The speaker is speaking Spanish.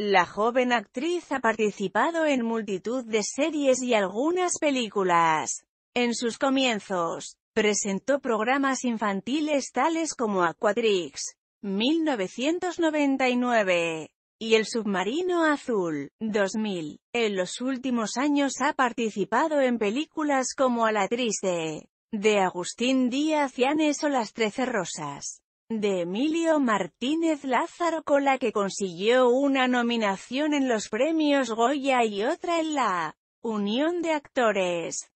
La joven actriz ha participado en multitud de series y algunas películas. En sus comienzos, presentó programas infantiles tales como Aquatrix, 1999, y El submarino azul, 2000. En los últimos años ha participado en películas como A la triste, de Agustín Díaz Yanes o Las Trece Rosas de Emilio Martínez Lázaro con la que consiguió una nominación en los premios Goya y otra en la Unión de Actores.